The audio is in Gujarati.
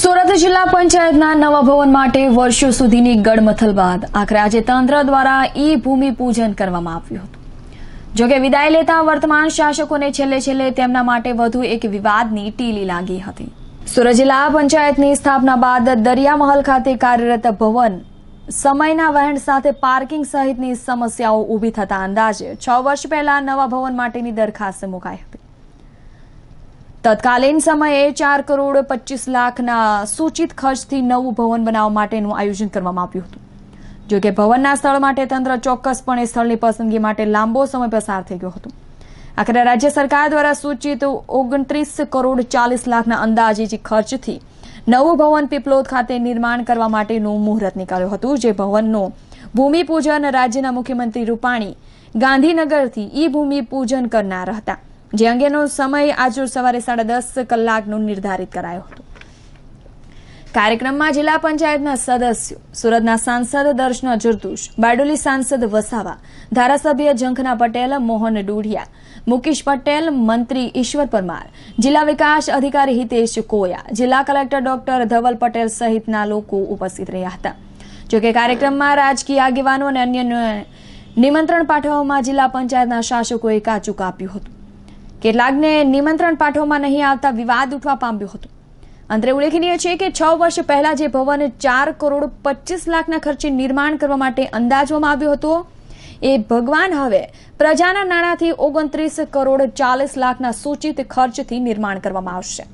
સુરત જિલ્લા પંચાયતના નવા ભવન માટે વર્ષો સુધીની ગડમથલ બાદ આખરે આજે તંત્ર દ્વારા ઈ ભૂમિ પૂજન કરવામાં આવ્યું હતું જોકે વિદાય લેતા વર્તમાન શાસકોને છેલ્લે છેલ્લે તેમના માટે વધુ એક વિવાદની ટીલી લાગી હતી સુરત જિલ્લા પંચાયતની સ્થાપના બાદ દરિયામહલ ખાતે કાર્યરત ભવન સમયના વહેણ સાથે પાર્કિંગ સહિતની સમસ્યાઓ ઊભી થતા અંદાજે છ વર્ષ પહેલા નવા ભવન માટેની દરખાસ્ત મુકાઈ હતી તત્કાલીન સમયે ચાર કરોડ પચીસ લાખના સૂચિત ખર્ચથી નવું ભવન બનાવવા માટેનું આયોજન કરવામાં આવ્યું હતું જોકે ભવનના સ્થળ માટે તંત્ર ચોક્કસપણે સ્થળની પસંદગી માટે લાંબો સમય પસાર થઈ ગયો હતો આખરે રાજ્ય સરકાર દ્વારા સૂચિત ઓગણત્રીસ કરોડ ચાલીસ લાખના અંદાજે ખર્ચથી નવું ભવન પીપલોદ ખાતે નિર્માણ કરવા માટેનું મુહૂર્ત નીકળ્યું હતું જે ભવનનું ભૂમિપૂજન રાજ્યના મુખ્યમંત્રી રૂપાણી ગાંધીનગરથી ઈ ભૂમિપૂજન કરનાર હતા જે અંગેનો સમય આજે સવારે સાડા દસ કલાકનો નિર્ધારિત કરાયો હતો કાર્યક્રમમાં જિલ્લા પંચાયતના સદસ્યો સુરતના સાંસદ દર્શન જુરદુશ બારડોલી સાંસદ વસાવા ધારાસભ્ય જંખના પટેલ મોહન ડોઢિયા મુકેશ પટેલ મંત્રી ઈશ્વર પરમાર જિલ્લા વિકાસ અધિકારી હિતેશ કોયા જિલ્લા કલેક્ટર ડોક્ટર ધવલ પટેલ સહિતના લોકો ઉપસ્થિત રહ્યા હતા જોકે કાર્યક્રમમાં રાજકીય આગેવાનો અને અન્ય નિમંત્રણ પાઠવવામાં જિલ્લા પંચાયતના શાસકોએ કાચું કાપ્યું હતું કેટલાકને નિમંત્રણ પાઠવવામાં નહીં આવતા વિવાદ ઉઠવા પામ્યો હતો અંતરે ઉલ્લેખનીય છે કે છ વર્ષ પહેલા જે ભવન ચાર કરોડ પચીસ લાખના ખર્ચે નિર્માણ કરવા માટે અંદાજવામાં આવ્યો હતો એ ભગવાન હવે પ્રજાના નાણાંથી ઓગણત્રીસ કરોડ ચાલીસ લાખના સૂચિત ખર્ચથી નિર્માણ કરવામાં આવશે